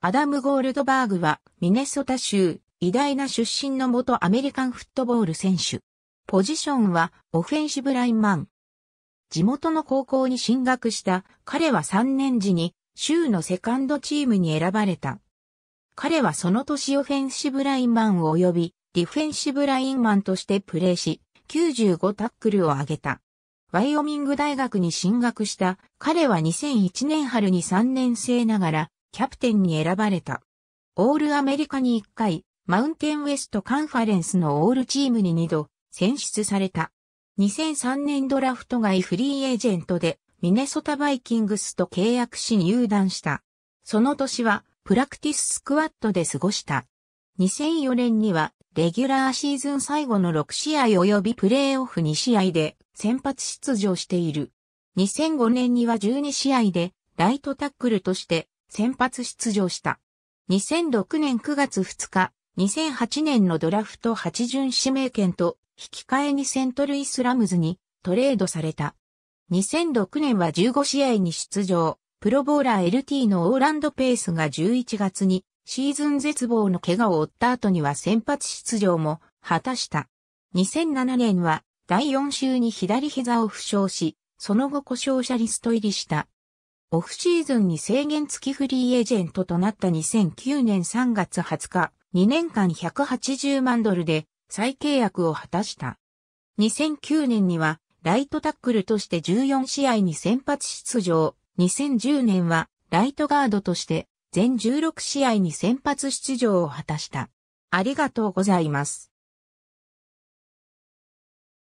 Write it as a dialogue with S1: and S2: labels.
S1: アダム・ゴールドバーグは、ミネソタ州、
S2: 偉大な出身の元アメリカンフットボール選手。ポジションは、オフェンシブラインマン。地元の高校に進学した彼は3年時に州のセカンドチームに選ばれた。彼はその年オフェンシブラインマン及びディフェンシブラインマンとしてプレーし、95タックルを挙げた。ワイオミング大学に進学した彼は2001年春に3年生ながらキャプテンに選ばれた。オールアメリカに1回、マウンテンウェストカンファレンスのオールチームに2度選出された。2003年ドラフト外フリーエージェントでミネソタバイキングスと契約し入団した。その年はプラクティススクワットで過ごした。2004年にはレギュラーシーズン最後の6試合及びプレーオフ2試合で先発出場している。2005年には12試合でライトタックルとして先発出場した。2006年9月2日、2008年のドラフト8巡指名権と引き換えにセントルイスラムズにトレードされた。2006年は15試合に出場、プロボーラー LT のオーランドペースが11月にシーズン絶望の怪我を負った後には先発出場も果たした。2007年は第4週に左膝を負傷し、その後故障者リスト入りした。オフシーズンに制限付きフリーエージェントとなった2009年3月20日、2年間180万ドルで再契約を果たした。2009年にはライトタックルとして14試合に先発出場。2010年はライトガードとして全16試合に先発出場を果たした。
S1: ありがとうございます。